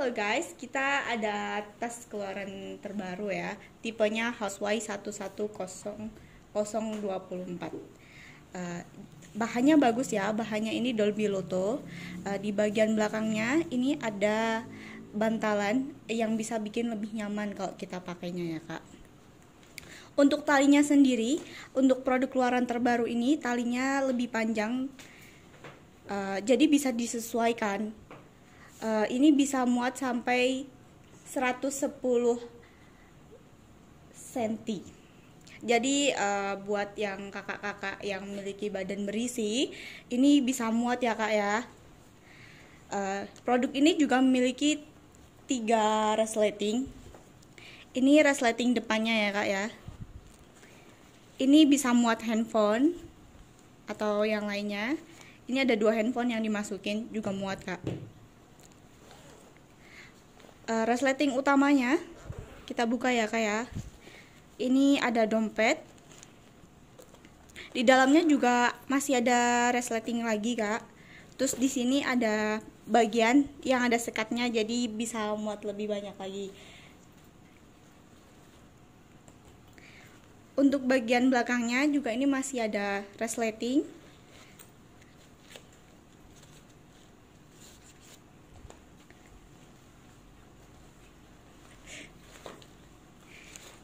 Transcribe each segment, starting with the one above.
halo guys, kita ada tas keluaran terbaru ya. Tipenya Huawei 110024. Uh, bahannya bagus ya. Bahannya ini Dolby Lotto. Uh, di bagian belakangnya ini ada bantalan yang bisa bikin lebih nyaman kalau kita pakainya ya, Kak. Untuk talinya sendiri, untuk produk keluaran terbaru ini talinya lebih panjang. Uh, jadi bisa disesuaikan Eh, ini bisa muat sampai 110 cm jadi uh, buat yang kakak-kakak yang memiliki badan berisi ini bisa muat ya kak ya uh, produk ini juga memiliki tiga resleting ini resleting depannya ya kak ya ini bisa muat handphone atau yang lainnya ini ada dua handphone yang dimasukin juga muat kak uh, resleting utamanya kita buka ya kak ya ini ada dompet di dalamnya juga masih ada resleting lagi kak terus di sini ada bagian yang ada sekatnya jadi bisa muat lebih banyak lagi untuk bagian belakangnya juga ini masih ada resleting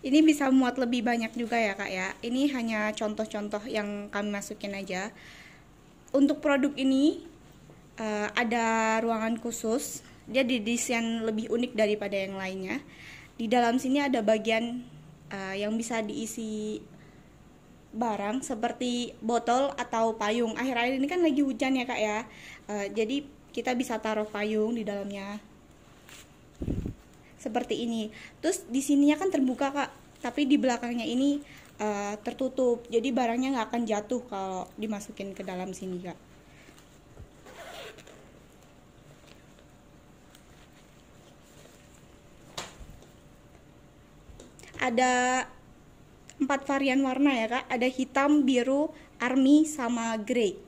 Ini bisa muat lebih banyak juga ya kak ya. Ini hanya contoh-contoh yang kami masukin aja. Untuk produk ini uh, ada ruangan khusus. Dia didesain lebih unik daripada yang lainnya. Di dalam sini ada bagian uh, yang bisa diisi barang seperti botol atau payung. Akhir-akhir ini kan lagi hujan ya kak ya. Uh, jadi kita bisa taruh payung di dalamnya seperti ini terus di sininya kan terbuka kak tapi di belakangnya ini uh, tertutup jadi barangnya nggak akan jatuh kalau dimasukin ke dalam sini kak ada empat varian warna ya kak ada hitam biru army sama grey